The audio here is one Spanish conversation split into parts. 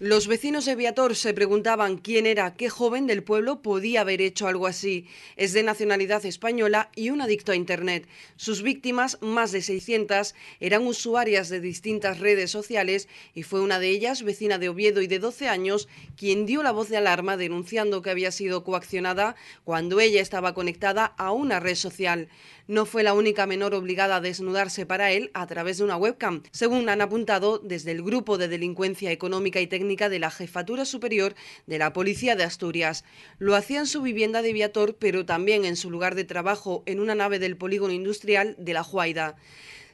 Los vecinos de Viator se preguntaban quién era, qué joven del pueblo podía haber hecho algo así. Es de nacionalidad española y un adicto a Internet. Sus víctimas, más de 600, eran usuarias de distintas redes sociales y fue una de ellas, vecina de Oviedo y de 12 años, quien dio la voz de alarma denunciando que había sido coaccionada cuando ella estaba conectada a una red social. No fue la única menor obligada a desnudarse para él a través de una webcam, según han apuntado desde el Grupo de Delincuencia Económica y Tecnológica de la Jefatura Superior de la Policía de Asturias. Lo hacía en su vivienda de Viator, pero también en su lugar de trabajo en una nave del polígono industrial de La Juaida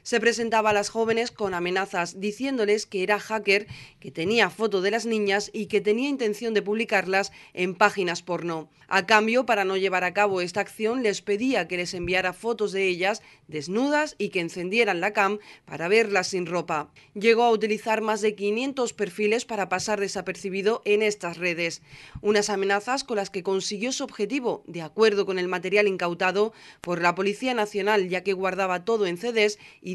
se presentaba a las jóvenes con amenazas diciéndoles que era hacker, que tenía foto de las niñas y que tenía intención de publicarlas en páginas porno. A cambio, para no llevar a cabo esta acción, les pedía que les enviara fotos de ellas desnudas y que encendieran la cam para verlas sin ropa. Llegó a utilizar más de 500 perfiles para pasar desapercibido en estas redes. Unas amenazas con las que consiguió su objetivo, de acuerdo con el material incautado por la Policía Nacional, ya que guardaba todo en CDs y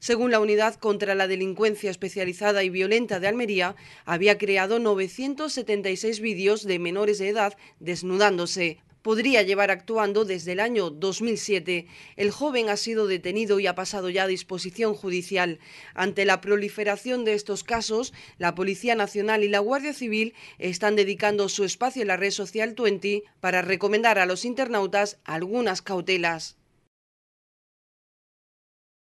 según la Unidad contra la Delincuencia Especializada y Violenta de Almería, había creado 976 vídeos de menores de edad desnudándose. Podría llevar actuando desde el año 2007. El joven ha sido detenido y ha pasado ya a disposición judicial. Ante la proliferación de estos casos, la Policía Nacional y la Guardia Civil están dedicando su espacio en la red social 20 para recomendar a los internautas algunas cautelas.